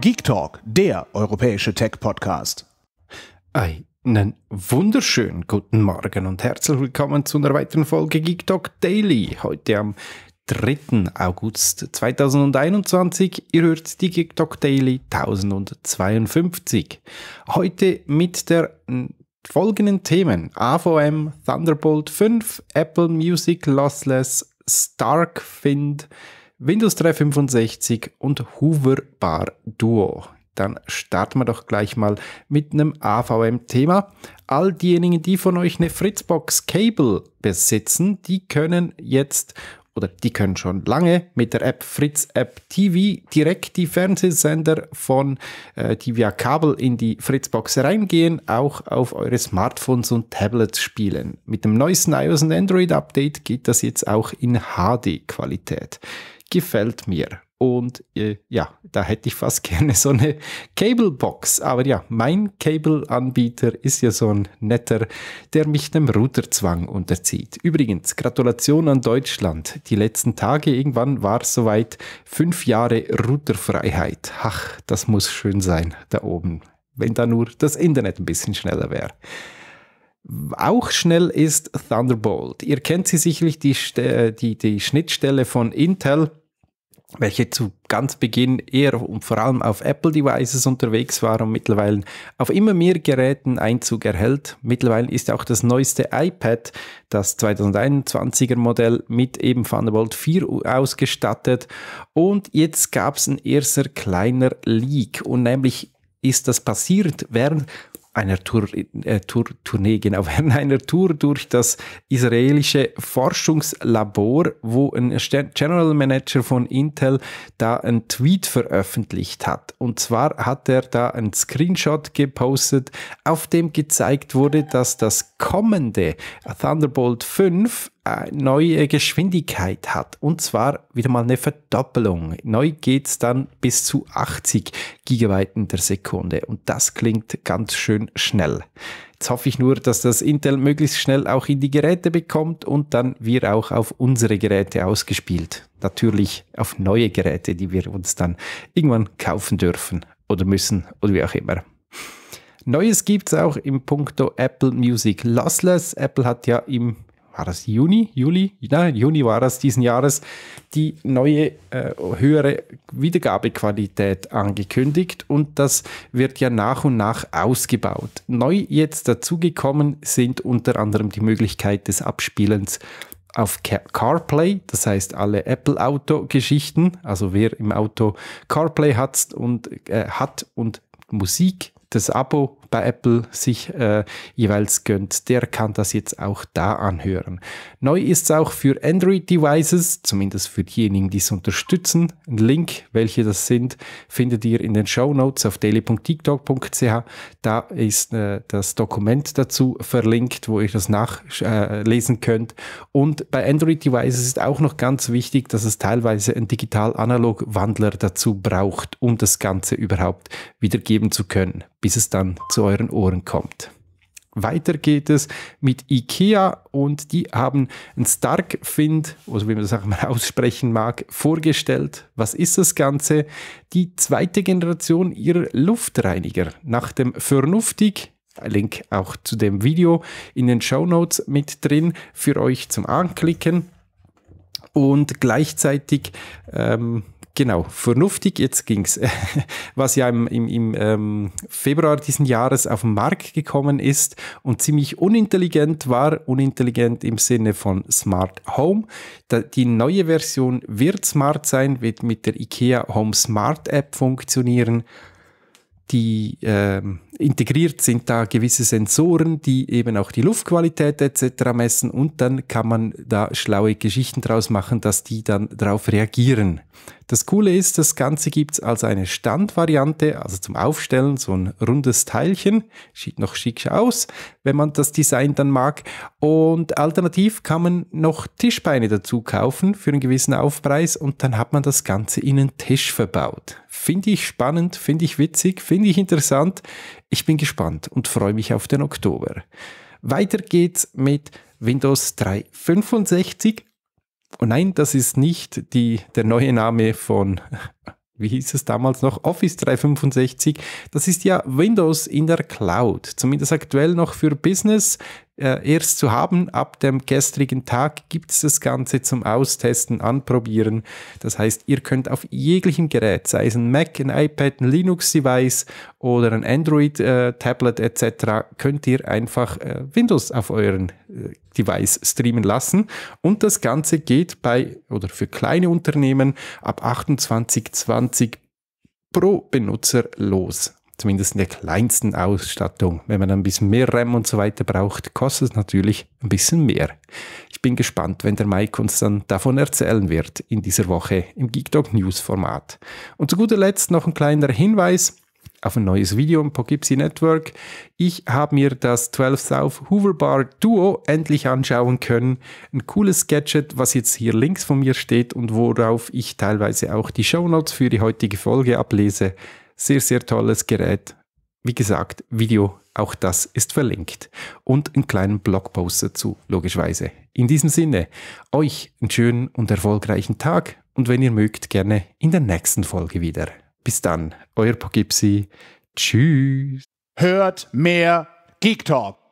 Geek Talk, der europäische Tech-Podcast. Einen wunderschönen guten Morgen und herzlich willkommen zu einer weiteren Folge Geek Talk Daily. Heute am 3. August 2021. Ihr hört die Geek Talk Daily 1052. Heute mit der folgenden Themen: AVM, Thunderbolt 5, Apple Music Lossless, Starkfind, Windows 365 und Hoover Bar Duo. Dann starten wir doch gleich mal mit einem AVM-Thema. All diejenigen, die von euch eine Fritzbox Cable besitzen, die können jetzt oder die können schon lange mit der App Fritz App TV direkt die Fernsehsender von, äh, die via Kabel in die Fritzbox reingehen, auch auf eure Smartphones und Tablets spielen. Mit dem neuesten iOS und Android Update geht das jetzt auch in HD-Qualität gefällt mir. Und äh, ja, da hätte ich fast gerne so eine Cablebox. Aber ja, mein Cable-Anbieter ist ja so ein netter, der mich dem Routerzwang unterzieht. Übrigens, Gratulation an Deutschland. Die letzten Tage irgendwann war es soweit. Fünf Jahre Routerfreiheit. Ach, das muss schön sein da oben. Wenn da nur das Internet ein bisschen schneller wäre. Auch schnell ist Thunderbolt. Ihr kennt sie sicherlich, die, die, die Schnittstelle von Intel welche zu ganz Beginn eher und vor allem auf Apple-Devices unterwegs war und mittlerweile auf immer mehr Geräten Einzug erhält. Mittlerweile ist auch das neueste iPad, das 2021er Modell mit eben Thunderbolt 4 ausgestattet. Und jetzt gab es ein erster kleiner Leak und nämlich ist das passiert während einer Tour, äh, Tour, Tournee, genau, während einer Tour durch das israelische Forschungslabor, wo ein General Manager von Intel da einen Tweet veröffentlicht hat. Und zwar hat er da einen Screenshot gepostet, auf dem gezeigt wurde, dass das kommende Thunderbolt 5 äh, neue Geschwindigkeit hat. Und zwar wieder mal eine Verdoppelung. Neu geht's dann bis zu 80 Gigabyte in der Sekunde. Und das klingt ganz schön schnell. Jetzt hoffe ich nur, dass das Intel möglichst schnell auch in die Geräte bekommt und dann wir auch auf unsere Geräte ausgespielt. Natürlich auf neue Geräte, die wir uns dann irgendwann kaufen dürfen oder müssen oder wie auch immer. Neues gibt es auch im Punkto Apple Music Lossless. Apple hat ja im war das Juni, Juli? Nein, Juni war das diesen Jahres, die neue äh, höhere Wiedergabequalität angekündigt und das wird ja nach und nach ausgebaut. Neu jetzt dazugekommen sind unter anderem die Möglichkeit des Abspielens auf CarPlay, das heißt alle Apple Auto Geschichten, also wer im Auto CarPlay hat und äh, hat und Musik das Abo bei Apple sich äh, jeweils gönnt, der kann das jetzt auch da anhören. Neu ist es auch für Android-Devices, zumindest für diejenigen, die es unterstützen. Ein Link, welche das sind, findet ihr in den Show Notes auf daily.tiktok.ch. Da ist äh, das Dokument dazu verlinkt, wo ihr das nachlesen äh, könnt. Und bei Android-Devices ist auch noch ganz wichtig, dass es teilweise einen digital-analog-Wandler dazu braucht, um das Ganze überhaupt wiedergeben zu können bis es dann zu euren Ohren kommt. Weiter geht es mit IKEA und die haben ein Stark-Find, also wie man das auch mal aussprechen mag, vorgestellt. Was ist das Ganze? Die zweite Generation ihrer Luftreiniger. Nach dem Vernuftig, Link auch zu dem Video in den Show Notes mit drin, für euch zum Anklicken. Und gleichzeitig ähm, Genau, vernünftig, jetzt ging's. Was ja im, im, im ähm, Februar diesen Jahres auf den Markt gekommen ist und ziemlich unintelligent war, unintelligent im Sinne von Smart Home. Da, die neue Version wird smart sein, wird mit der IKEA Home Smart App funktionieren. Die ähm, integriert sind da gewisse Sensoren, die eben auch die Luftqualität etc. messen und dann kann man da schlaue Geschichten draus machen, dass die dann darauf reagieren. Das Coole ist, das Ganze gibt es als eine Standvariante, also zum Aufstellen, so ein rundes Teilchen. Sieht noch schick aus, wenn man das Design dann mag. Und alternativ kann man noch Tischbeine dazu kaufen für einen gewissen Aufpreis und dann hat man das Ganze in einen Tisch verbaut. Finde ich spannend, finde ich witzig, finde ich interessant. Ich bin gespannt und freue mich auf den Oktober. Weiter geht's mit Windows 365 und oh nein, das ist nicht die, der neue Name von, wie hieß es damals noch, Office 365. Das ist ja Windows in der Cloud, zumindest aktuell noch für Business. Äh, erst zu haben. Ab dem gestrigen Tag gibt es das Ganze zum Austesten, Anprobieren. Das heißt, ihr könnt auf jeglichem Gerät, sei es ein Mac, ein iPad, ein Linux-Device oder ein Android-Tablet äh, etc., könnt ihr einfach äh, Windows auf euren äh, Device streamen lassen. Und das Ganze geht bei oder für kleine Unternehmen ab 28,20 pro Benutzer los zumindest in der kleinsten Ausstattung. Wenn man ein bisschen mehr RAM und so weiter braucht, kostet es natürlich ein bisschen mehr. Ich bin gespannt, wenn der Mike uns dann davon erzählen wird in dieser Woche im GeekDog News Format. Und zu guter Letzt noch ein kleiner Hinweis auf ein neues Video im Poughkeepsie Network. Ich habe mir das 12 South Hooverbar Duo endlich anschauen können. Ein cooles Gadget, was jetzt hier links von mir steht und worauf ich teilweise auch die Shownotes für die heutige Folge ablese. Sehr, sehr tolles Gerät. Wie gesagt, Video, auch das ist verlinkt. Und einen kleinen Blogpost dazu, logischerweise. In diesem Sinne, euch einen schönen und erfolgreichen Tag und wenn ihr mögt, gerne in der nächsten Folge wieder. Bis dann, euer Pogipsi. Tschüss. Hört mehr Geek Talk.